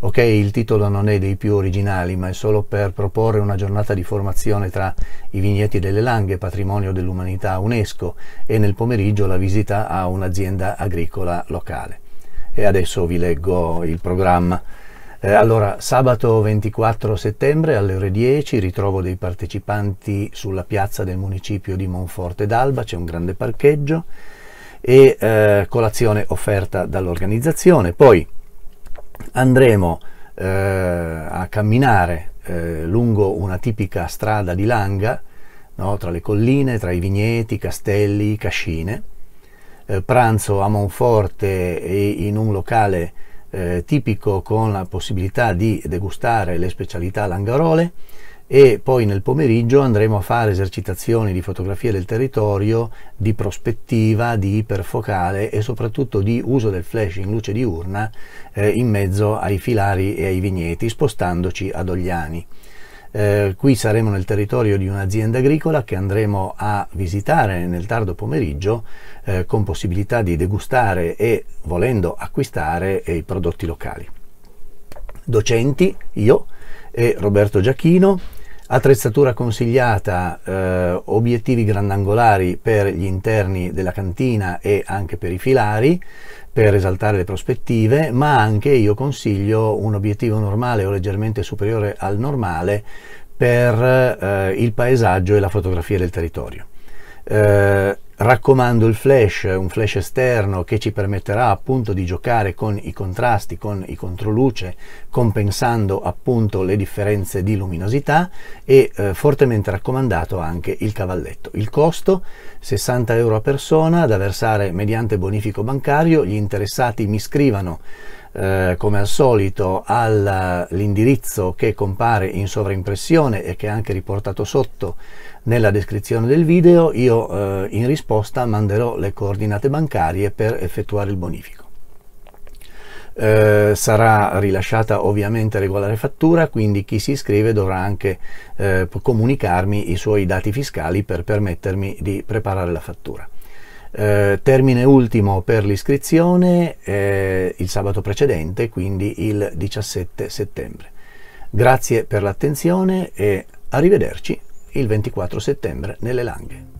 Ok, il titolo non è dei più originali, ma è solo per proporre una giornata di formazione tra i vigneti delle Langhe, patrimonio dell'umanità UNESCO, e nel pomeriggio la visita a un'azienda agricola locale. E adesso vi leggo il programma. Eh, allora, sabato 24 settembre alle ore 10 ritrovo dei partecipanti sulla piazza del municipio di Monforte d'Alba, c'è un grande parcheggio e eh, colazione offerta dall'organizzazione. Poi andremo eh, a camminare eh, lungo una tipica strada di Langa, no? tra le colline, tra i vigneti, castelli, cascine, eh, pranzo a Monforte e in un locale eh, tipico con la possibilità di degustare le specialità langarole, e poi nel pomeriggio andremo a fare esercitazioni di fotografia del territorio, di prospettiva, di iperfocale e soprattutto di uso del flash in luce diurna eh, in mezzo ai filari e ai vigneti, spostandoci ad Ogliani. Eh, qui saremo nel territorio di un'azienda agricola che andremo a visitare nel tardo pomeriggio eh, con possibilità di degustare e, volendo, acquistare eh, i prodotti locali. Docenti, io e Roberto Giacchino, attrezzatura consigliata, eh, obiettivi grandangolari per gli interni della cantina e anche per i filari per esaltare le prospettive, ma anche io consiglio un obiettivo normale o leggermente superiore al normale per eh, il paesaggio e la fotografia del territorio. Eh, raccomando il flash, un flash esterno che ci permetterà appunto di giocare con i contrasti, con i controluce, compensando appunto le differenze di luminosità e eh, fortemente raccomandato anche il cavalletto. Il costo 60 euro a persona da versare mediante bonifico bancario, gli interessati mi scrivano eh, come al solito all'indirizzo che compare in sovraimpressione e che è anche riportato sotto nella descrizione del video, io eh, in risposta manderò le coordinate bancarie per effettuare il bonifico. Eh, sarà rilasciata ovviamente regolare fattura, quindi chi si iscrive dovrà anche eh, comunicarmi i suoi dati fiscali per permettermi di preparare la fattura. Eh, termine ultimo per l'iscrizione eh, il sabato precedente, quindi il 17 settembre. Grazie per l'attenzione e arrivederci il 24 settembre nelle Langhe.